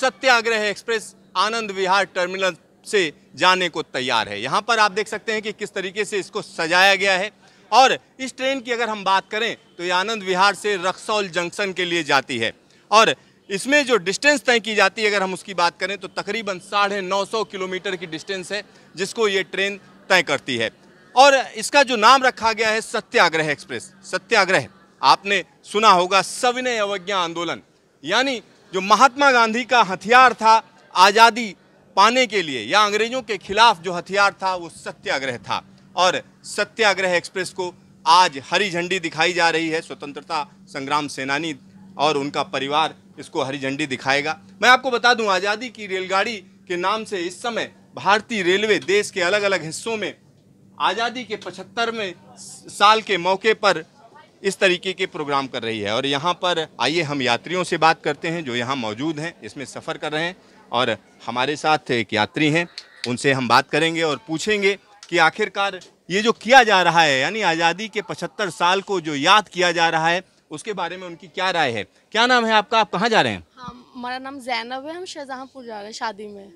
सत्याग्रह express आनंद विहार terminal से जाने को तैयार है यहाँ पर आप देख सकते हैं कि किस तरीके से इसको सजाया गया है और इस ट्रेन की अगर हम बात करें तो ये आनंद विहार से रक्सौल जंक्शन के लिए जाती है और इसमें जो डिस्टेंस तय की जाती है अगर हम उसकी बात करें तो तकरीबन साढ़े नौ सौ किलोमीटर की डिस्टेंस है जिसको ये ट्रेन तय करती है और इसका जो नाम रखा गया है सत्याग्रह एक्सप्रेस सत्याग्रह आपने सुना होगा सविनय अवज्ञा आंदोलन यानी जो महात्मा गांधी का हथियार था आज़ादी पाने के लिए या अंग्रेजों के खिलाफ जो हथियार था वो सत्याग्रह था और सत्याग्रह एक्सप्रेस को आज हरी झंडी दिखाई जा रही है स्वतंत्रता संग्राम सेनानी और उनका परिवार इसको हरी झंडी दिखाएगा मैं आपको बता दूं आज़ादी की रेलगाड़ी के नाम से इस समय भारतीय रेलवे देश के अलग अलग हिस्सों में आज़ादी के पचहत्तरवें साल के मौके पर इस तरीके के प्रोग्राम कर रही है और यहाँ पर आइए हम यात्रियों से बात करते हैं जो यहाँ मौजूद हैं इसमें सफ़र कर रहे हैं और हमारे साथ एक यात्री हैं उनसे हम बात करेंगे और पूछेंगे कि आखिरकार ये जो किया जा रहा है यानी आज़ादी के पचहत्तर साल को जो याद किया जा रहा है उसके बारे में उनकी क्या राय है क्या नाम है आपका आप कहाँ जा रहे हैं हमारा नाम जैनब है हम शाहजहाँपुर जा रहे हैं शादी में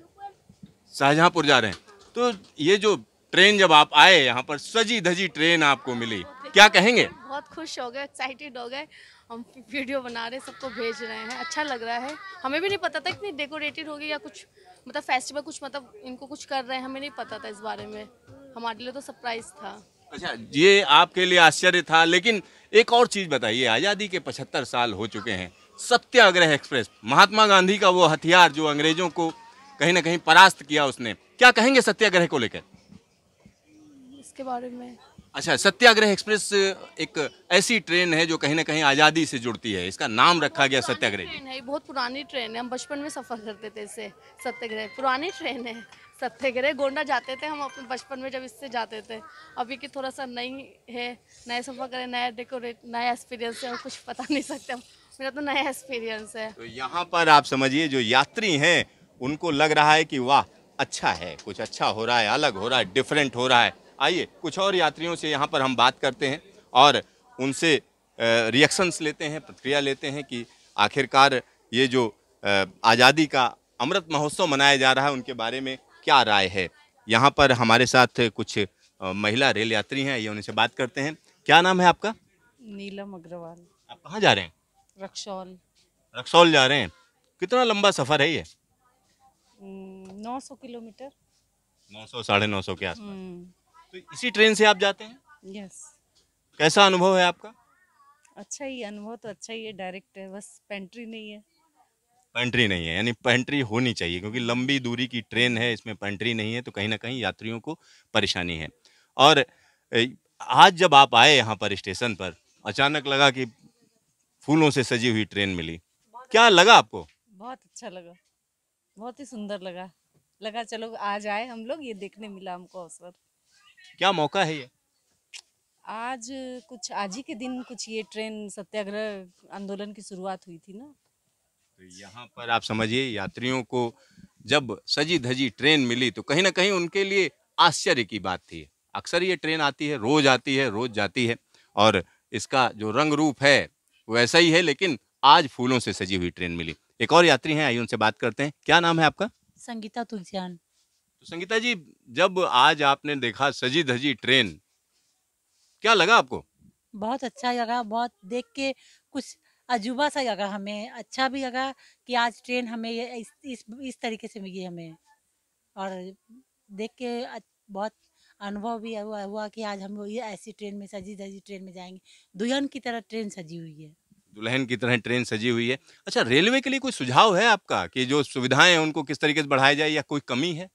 शाहजहाँपुर जा रहे हैं तो ये जो ट्रेन जब आप आए यहाँ पर सजी धजी ट्रेन आपको मिली क्या कहेंगे बहुत खुश हो गए एक्साइटेड हो गए हम वीडियो बना रहे सबको भेज रहे हैं अच्छा लग रहा है हमें भी नहीं पता था कितनी डेकोरेटेड होगी या कुछ मतलब फेस्टिवल कुछ मतलब इनको कुछ कर रहे हैं हमें नहीं पता था इस बारे में हमारे लिए तो सरप्राइज था अच्छा ये आपके लिए आश्चर्य था लेकिन एक और चीज़ बताइए आज़ादी के पचहत्तर साल हो चुके हैं सत्याग्रह एक्सप्रेस महात्मा गांधी का वो हथियार जो अंग्रेजों को कहीं ना कहीं परास्त किया उसने क्या कहेंगे सत्याग्रह को लेकर इसके बारे में अच्छा सत्याग्रह एक्सप्रेस एक ऐसी ट्रेन है जो कहीं ना कहीं आज़ादी से जुड़ती है इसका नाम रखा गया सत्याग्रह ट्रेन है बहुत पुरानी ट्रेन है हम बचपन में सफ़र करते थे इससे सत्याग्रह पुरानी ट्रेन है सत्याग्रह गोंडा जाते थे हम अपने बचपन में जब इससे जाते थे अभी की थोड़ा सा नई है नए सफ़र करें नया डेकोरेट नया एक्सपीरियंस है कुछ पता नहीं सकते मेरा तो नया एक्सपीरियंस है तो यहाँ पर आप समझिए जो यात्री हैं उनको लग रहा है कि वाह अच्छा है कुछ अच्छा हो रहा है अलग हो रहा है डिफरेंट हो रहा है आइए कुछ और यात्रियों से यहाँ पर हम बात करते हैं और उनसे रिएक्शंस लेते हैं प्रतिक्रिया लेते हैं कि आखिरकार ये जो आज़ादी का अमृत महोत्सव मनाया जा रहा है उनके बारे में क्या राय है यहाँ पर हमारे साथ कुछ महिला रेल यात्री हैं ये उनसे बात करते हैं क्या नाम है आपका नीलम अग्रवाल आप कहाँ जा रहे हैं रक्सौल रक्सौल जा रहे हैं कितना लंबा सफ़र है ये नौ सौ किलोमीटर नौ सौ साढ़े नौ सौ के आसपास हम्म। तो इसी ट्रेन से आप जाते हैं यस कैसा अनुभव है आपका अच्छा ही अनुभव तो अच्छा ही है डायरेक्ट है बस पेंट्री नहीं है पेंट्री नहीं है यानी पेंट्री होनी चाहिए क्योंकि लंबी दूरी की ट्रेन है इसमें पेंट्री नहीं है तो कहीं ना कहीं यात्रियों को परेशानी है और आज जब आप आए यहाँ पर स्टेशन पर अचानक लगा कि फूलों से सजी हुई ट्रेन मिली क्या लगा आपको बहुत अच्छा लगा बहुत ही सुंदर लगा लगा चलो आज आए हम लोग ये देखने मिला हमको अवसर क्या मौका है ये आज कुछ आज ही के दिन कुछ ये ट्रेन सत्याग्रह आंदोलन की शुरुआत हुई थी ना तो यहाँ पर आप समझिए यात्रियों को जब सजी धजी ट्रेन मिली तो कहीं ना कहीं उनके लिए आश्चर्य की बात थी अक्सर ये ट्रेन आती है रोज आती है रोज जाती है और इसका जो रंग रूप है वो ऐसा ही है लेकिन आज फूलों से सजी हुई ट्रेन मिली एक और यात्री हैं आइए उनसे बात करते हैं क्या नाम है आपका संगीता तुलसियान संगीता जी जब आज आपने देखा सजी धजी ट्रेन क्या लगा आपको बहुत अच्छा लगा बहुत देख के कुछ अजूबा सा लगा हमें अच्छा भी लगा कि आज ट्रेन हमें इस इस, इस तरीके से मिली हमें और देख के बहुत अनुभव भी हुआ हुआ कि आज हम ये ऐसी ट्रेन में सजी धजी ट्रेन में जाएंगे दुल्हन की तरह ट्रेन सजी हुई है दुल्हन की तरह ट्रेन सजी हुई है अच्छा रेलवे के लिए कोई सुझाव है आपका कि जो सुविधाएं हैं उनको किस तरीके से बढ़ाया जाए या कोई कमी है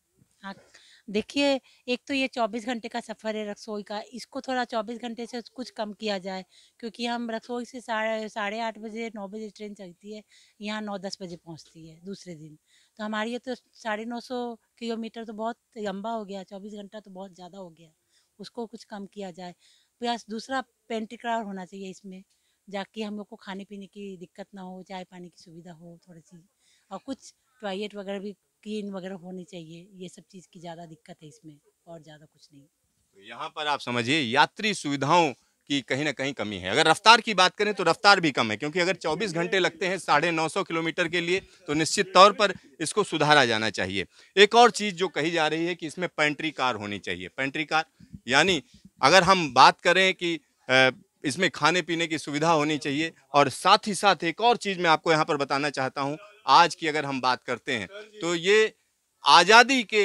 देखिए एक तो ये चौबीस घंटे का सफ़र है रसोई का इसको थोड़ा चौबीस घंटे से कुछ कम किया जाए क्योंकि हम रसोई से साढ़े साढ़े आठ बजे नौ बजे ट्रेन चलती है यहाँ नौ दस बजे पहुँचती है दूसरे दिन तो हमारी ये तो साढ़े नौ सौ किलोमीटर तो बहुत लंबा हो गया चौबीस घंटा तो बहुत ज़्यादा हो गया उसको कुछ कम किया जाए प्लस दूसरा पेंटिक्रावर होना चाहिए इसमें जाकि हम लोग को खाने पीने की दिक्कत ना हो चाय पानी की सुविधा हो थोड़ी सी और कुछ टॉयलेट वगैरह भी क्लीन वगैरह होनी चाहिए ये सब चीज़ की ज़्यादा दिक्कत है इसमें और ज़्यादा कुछ नहीं तो यहाँ पर आप समझिए यात्री सुविधाओं की कहीं ना कहीं कमी है अगर रफ्तार की बात करें तो रफ्तार भी कम है क्योंकि अगर 24 घंटे लगते हैं साढ़े नौ किलोमीटर के लिए तो निश्चित तौर पर इसको सुधारा जाना चाहिए एक और चीज़ जो कही जा रही है कि इसमें पेंट्री कार होनी चाहिए पेंट्री कार यानी अगर हम बात करें कि इसमें खाने पीने की सुविधा होनी चाहिए और साथ ही साथ एक और चीज़ मैं आपको यहाँ पर बताना चाहता हूँ आज की अगर हम बात करते हैं हाँ तो ये आज़ादी के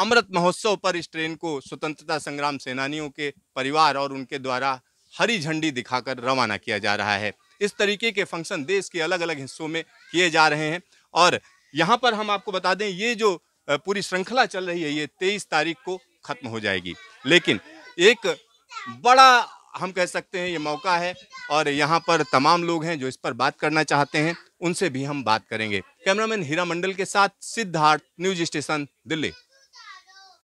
अमृत महोत्सव पर इस ट्रेन को स्वतंत्रता संग्राम सेनानियों के परिवार और उनके द्वारा हरी झंडी दिखाकर रवाना किया जा रहा है इस तरीके के फंक्शन देश के अलग अलग हिस्सों में किए जा रहे हैं और यहाँ पर हम आपको बता दें ये जो पूरी श्रृंखला चल रही है ये तेईस तारीख को खत्म हो जाएगी लेकिन एक बड़ा हम कह सकते हैं ये मौका है और यहाँ पर तमाम लोग हैं जो इस पर बात करना चाहते हैं उनसे भी हम बात करेंगे कैमरामैन हीरा मंडल के साथ सिद्धार्थ न्यूज स्टेशन दिल्ली